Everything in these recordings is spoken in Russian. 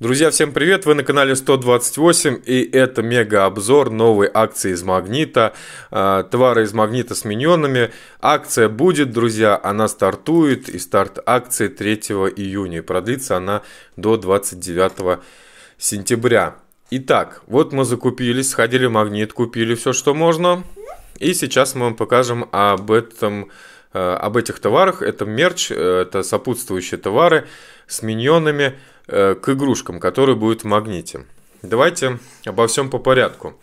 Друзья, всем привет! Вы на канале 128 и это мега-обзор новой акции из Магнита. А, товары из Магнита с миньонами. Акция будет, друзья, она стартует и старт акции 3 июня. продлится она до 29 сентября. Итак, вот мы закупились, сходили в Магнит, купили все, что можно. И сейчас мы вам покажем об этом Э, об этих товарах. Это мерч, э, это сопутствующие товары с миньонами э, к игрушкам, которые будут в магните. Давайте обо всем по порядку.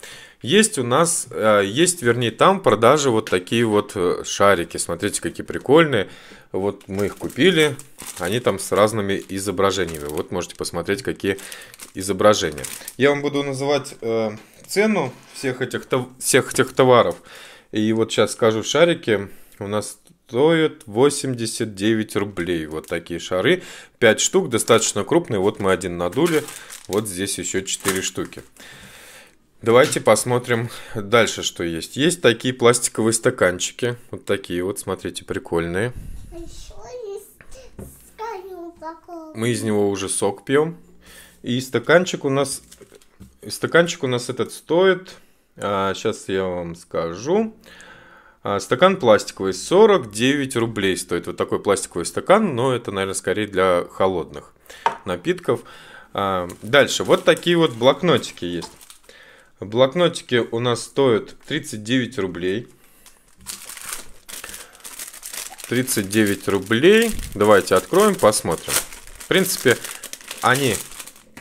Есть у нас, есть, вернее, там продажи вот такие вот шарики. Смотрите, какие прикольные. Вот мы их купили. Они там с разными изображениями. Вот можете посмотреть, какие изображения. Я вам буду называть цену всех этих, всех этих товаров. И вот сейчас скажу шарики. У нас стоят 89 рублей. Вот такие шары. 5 штук, достаточно крупные. Вот мы один надули. Вот здесь еще 4 штуки. Давайте посмотрим дальше, что есть. Есть такие пластиковые стаканчики. Вот такие вот, смотрите, прикольные. Мы из него уже сок пьем. И стаканчик у нас... И стаканчик у нас этот стоит... А, сейчас я вам скажу. А, стакан пластиковый 49 рублей стоит. Вот такой пластиковый стакан, но это, наверное, скорее для холодных напитков. А, дальше, вот такие вот блокнотики есть. Блокнотики у нас стоят 39 рублей. 39 рублей. Давайте откроем, посмотрим. В принципе, они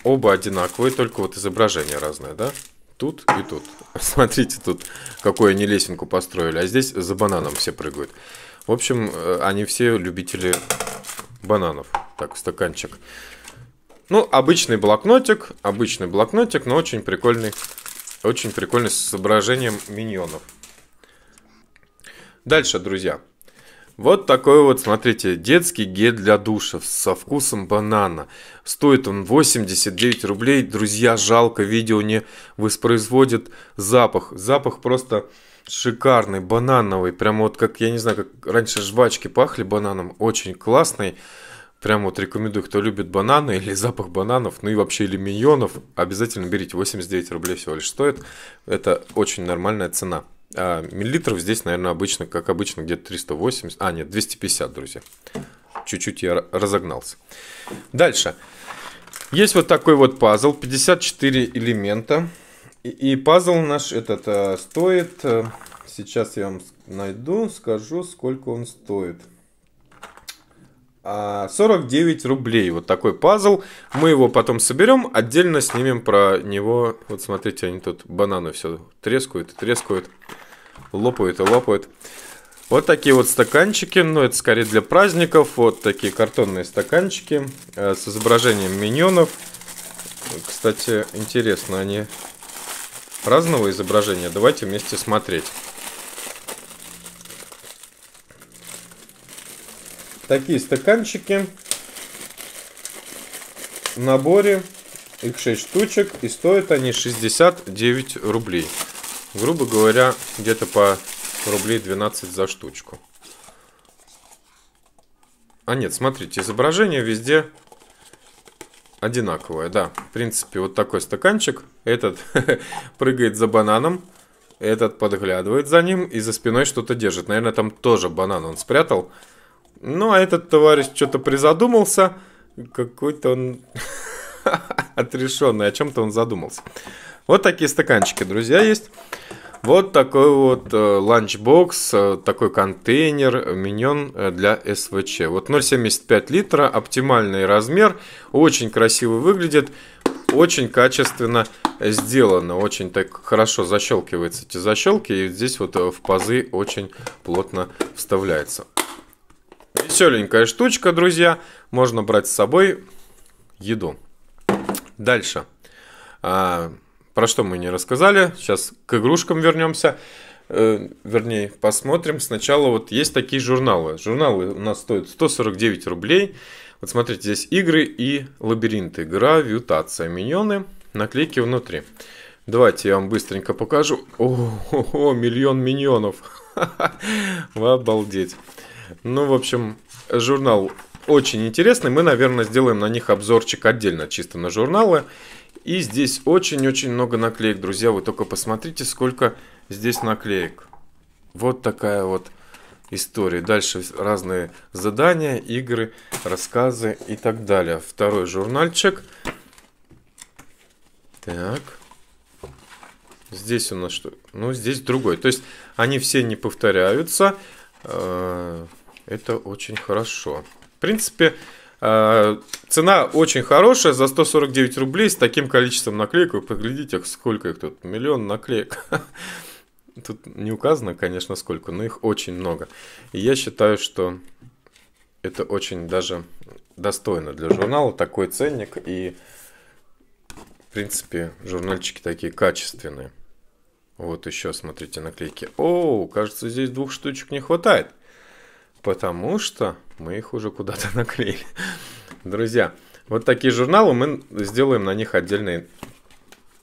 оба одинаковые, только вот изображение разное, да? тут и тут. Смотрите, тут какую они лесенку построили. А здесь за бананом все прыгают. В общем, э, они все любители бананов. Так, стаканчик. Ну, обычный блокнотик, обычный блокнотик, но очень прикольный, очень прикольный с изображением миньонов. Дальше, друзья. Вот такой вот, смотрите, детский гель для душа со вкусом банана. Стоит он 89 рублей. Друзья, жалко, видео не воспроизводит запах. Запах просто шикарный, банановый. Прям вот как, я не знаю, как раньше жвачки пахли бананом. Очень классный. Прям вот рекомендую, кто любит бананы или запах бананов, ну и вообще или миньонов, обязательно берите 89 рублей всего лишь стоит. Это очень нормальная цена. А, миллилитров здесь, наверное, обычно, как обычно, где-то 380. А, нет, 250, друзья. Чуть-чуть я разогнался. Дальше. Есть вот такой вот пазл. 54 элемента. И, и пазл наш этот а, стоит... А, сейчас я вам найду, скажу, сколько он стоит. 49 а, рублей. Вот такой пазл. Мы его потом соберем, отдельно снимем про него. Вот смотрите, они тут бананы все трескают трескают, лопают и лопают. Вот такие вот стаканчики, ну это скорее для праздников. Вот такие картонные стаканчики э, с изображением миньонов. Кстати, интересно, они разного изображения. Давайте вместе смотреть. такие стаканчики в наборе. Их 6 штучек. И стоят они 69 рублей. Грубо говоря, где-то по рублей 12 за штучку. А нет, смотрите, изображение везде одинаковое, да. В принципе, вот такой стаканчик. Этот прыгает за бананом, этот подглядывает за ним и за спиной что-то держит. Наверное, там тоже банан он спрятал. Ну, а этот товарищ что-то призадумался. Какой-то он отрешенный. О чем-то он задумался. Вот такие стаканчики, друзья, есть. Вот такой вот э, ланчбокс, э, такой контейнер миньон э, для СВЧ. Вот 0,75 литра, оптимальный размер, очень красиво выглядит, очень качественно сделано, очень так хорошо защелкиваются эти защелки, и здесь вот в пазы очень плотно вставляется. Веселенькая штучка, друзья. Можно брать с собой еду. Дальше. А, про что мы не рассказали. Сейчас к игрушкам вернемся. Э, вернее, посмотрим. Сначала вот есть такие журналы. Журналы у нас стоят 149 рублей. Вот смотрите, здесь игры и лабиринты. Гравитация, миньоны, наклейки внутри. Давайте я вам быстренько покажу. О, миллион миньонов. Обалдеть. Ну, в общем, журнал очень интересный. Мы, наверное, сделаем на них обзорчик отдельно, чисто на журналы. И здесь очень-очень много наклеек, друзья. Вы только посмотрите, сколько здесь наклеек. Вот такая вот истории. Дальше разные задания, игры, рассказы и так далее. Второй журнальчик. Так. Здесь у нас что? Ну, здесь другой. То есть они все не повторяются. Э, это очень хорошо. В принципе, э, цена очень хорошая, за 149 рублей с таким количеством наклеек. Вы поглядите, сколько их тут, миллион наклеек. Тут не указано, конечно, сколько, но их очень много. И я считаю, что это очень даже достойно для журнала, такой ценник. И, в принципе, журнальчики такие качественные. Вот еще, смотрите, наклейки. О, кажется, здесь двух штучек не хватает. Потому что мы их уже куда-то наклеили. Друзья, вот такие журналы, мы сделаем на них отдельный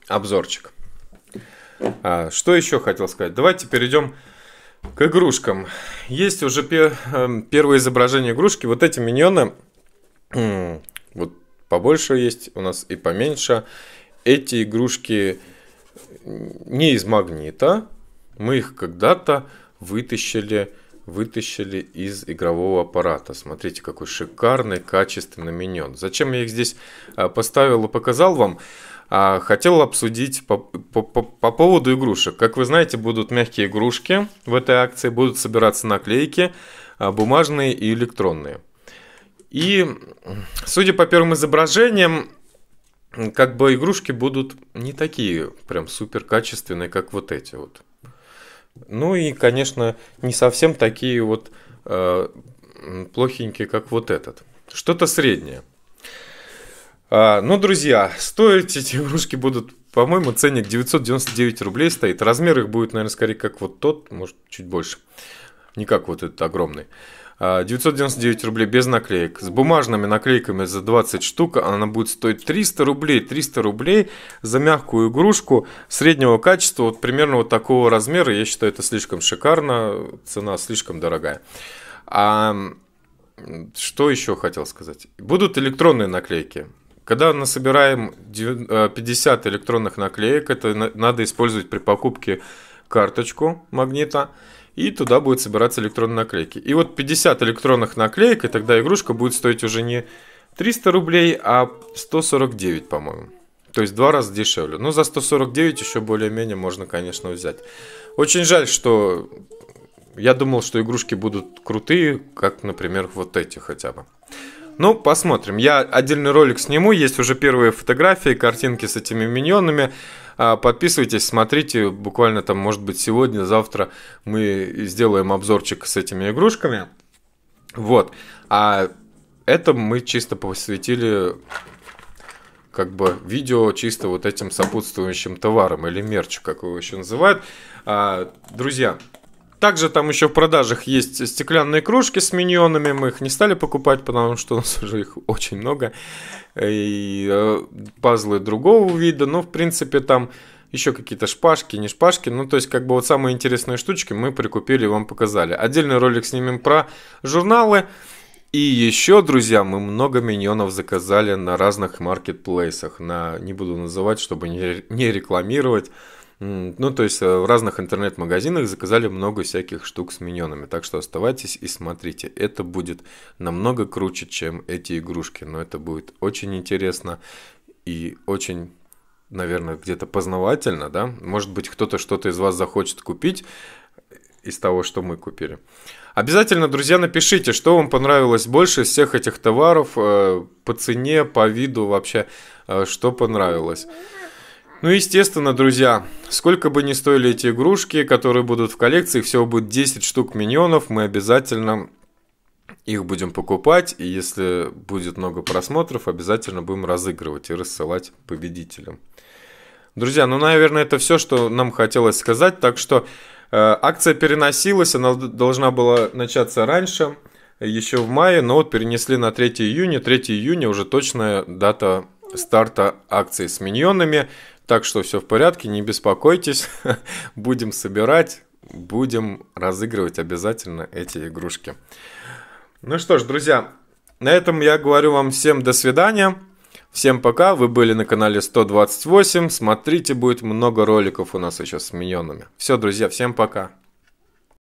обзорчик. А, что еще хотел сказать? Давайте перейдем к игрушкам. Есть уже эм, первое изображение игрушки. Вот эти миньоны, вот побольше есть у нас и поменьше. Эти игрушки не из магнита. Мы их когда-то вытащили, вытащили из игрового аппарата. Смотрите, какой шикарный, качественный миньон. Зачем я их здесь а, поставил и показал вам? А, хотел обсудить по, по, по, по поводу игрушек. Как вы знаете, будут мягкие игрушки в этой акции, будут собираться наклейки, а, бумажные и электронные. И, судя по первым изображениям, как бы игрушки будут не такие прям супер качественные, как вот эти вот. Ну и, конечно, не совсем такие вот э, плохенькие, как вот этот. Что-то среднее. А, ну, друзья, стоить эти игрушки будут, по-моему, ценник 999 рублей стоит. Размер их будет, наверное, скорее как вот тот, может, чуть больше. Не как вот этот огромный. 999 а, рублей без наклеек. С бумажными наклейками за 20 штук она будет стоить 300 рублей. 300 рублей за мягкую игрушку среднего качества, вот примерно вот такого размера. Я считаю, это слишком шикарно, цена слишком дорогая. А что еще хотел сказать? Будут электронные наклейки. Когда мы собираем 50 электронных наклеек, это надо использовать при покупке карточку магнита и туда будет собираться электронные наклейки. И вот 50 электронных наклеек, и тогда игрушка будет стоить уже не 300 рублей, а 149, по-моему. То есть два раза дешевле. Но за 149 еще более-менее можно, конечно, взять. Очень жаль, что я думал, что игрушки будут крутые, как, например, вот эти хотя бы. Ну, посмотрим. Я отдельный ролик сниму. Есть уже первые фотографии, картинки с этими миньонами. А, подписывайтесь, смотрите. Буквально там, может быть, сегодня, завтра мы сделаем обзорчик с этими игрушками. Вот. А это мы чисто посвятили как бы видео чисто вот этим сопутствующим товаром или мерчу, как его еще называют. А, друзья, также там еще в продажах есть стеклянные кружки с миньонами. Мы их не стали покупать, потому что у нас уже их очень много. И э, пазлы другого вида. Но, в принципе, там еще какие-то шпажки, не шпажки. Ну, то есть, как бы вот самые интересные штучки мы прикупили и вам показали. Отдельный ролик снимем про журналы. И еще, друзья, мы много миньонов заказали на разных маркетплейсах. На, не буду называть, чтобы не рекламировать. Ну, то есть э, в разных интернет-магазинах заказали много всяких штук с миньонами. Так что оставайтесь и смотрите. Это будет намного круче, чем эти игрушки. Но это будет очень интересно и очень наверное, где-то познавательно, да? Может быть, кто-то что-то из вас захочет купить э, из того, что мы купили. Обязательно, друзья, напишите, что вам понравилось больше из всех этих товаров э, по цене, по виду вообще, что понравилось. Ну, естественно, друзья, сколько бы ни стоили эти игрушки, которые будут в коллекции, всего будет 10 штук миньонов, мы обязательно их будем покупать, и если будет много просмотров, обязательно будем разыгрывать и рассылать победителям. Друзья, ну, наверное, это все, что нам хотелось сказать, так что э, акция переносилась, она должна была начаться раньше, еще в мае, но вот перенесли на 3 июня, 3 июня уже точная дата старта акции с миньонами – так что все в порядке, не беспокойтесь. будем собирать, будем разыгрывать обязательно эти игрушки. Ну что ж, друзья, на этом я говорю вам всем до свидания. Всем пока, вы были на канале 128, смотрите, будет много роликов у нас еще с миньонами. Все, друзья, всем пока.